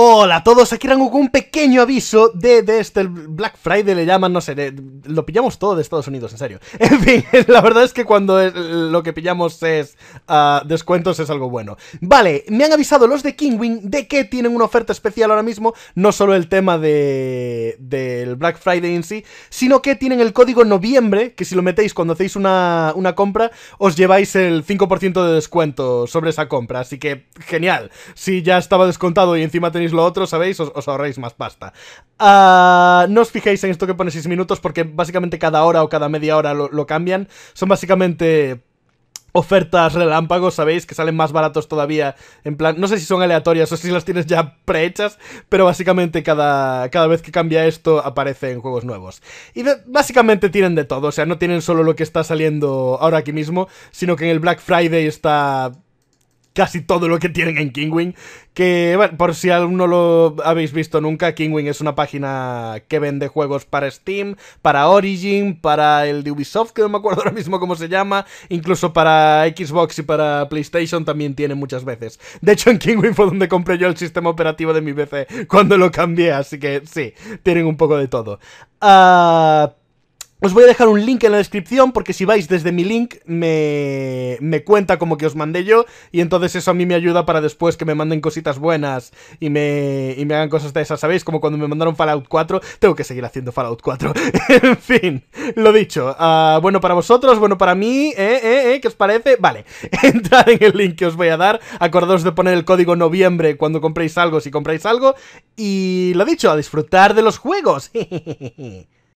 Hola a todos, aquí Rango con un pequeño aviso de, este Black Friday, le llaman, no sé, lo pillamos todo de Estados Unidos, en serio. En fin, la verdad es que cuando lo que pillamos es ah, descuentos es algo bueno. Vale, me han avisado los de Kingwing de que tienen una oferta especial ahora mismo, no solo el tema de del Black Friday en sí, sino que tienen el código noviembre, que si lo metéis cuando hacéis una, una compra, os lleváis el 5% de descuento sobre esa compra, así que genial. Si ya estaba descontado y encima tenéis lo otro, ¿sabéis? Os, ahorréis ahorráis más pasta. Ah, no os fijéis en esto que pone 6 minutos porque básicamente cada hora o cada media hora lo, cambian. Son básicamente ofertas relámpagos, ¿sabéis? Que salen más baratos todavía. En plan, no sé si son aleatorias o si las tienes ya prehechas, pero básicamente cada, cada vez que cambia esto aparecen juegos nuevos. Y básicamente tienen de todo, o sea, no tienen solo lo que está saliendo ahora aquí mismo, sino que en el Black Friday está casi todo lo que tienen en Kingwing. Que, bueno, por si alguno lo habéis visto nunca, Kingwing es una página que vende juegos para Steam, para Origin, para el de Ubisoft, que no me acuerdo ahora mismo cómo se llama, incluso para Xbox y para PlayStation también tiene muchas veces. De hecho, en Kingwing fue donde compré yo el sistema operativo de mi PC cuando lo cambié, así que sí, tienen un poco de todo. Ah... Os voy a dejar un link en la descripción porque si vais desde mi link me, me cuenta como que os mandé yo y entonces eso a mí me ayuda para después que me manden cositas buenas y me, y me hagan cosas de esas, ¿sabéis? Como cuando me mandaron Fallout 4, tengo que seguir haciendo Fallout 4. en fin, lo dicho, ah, bueno para vosotros, bueno para mí, ¿eh, eh, eh? ¿Qué os parece? Vale, entrad en el link que os voy a dar, acordaos de poner el código noviembre cuando compréis algo, si compráis algo y lo dicho, a disfrutar de los juegos.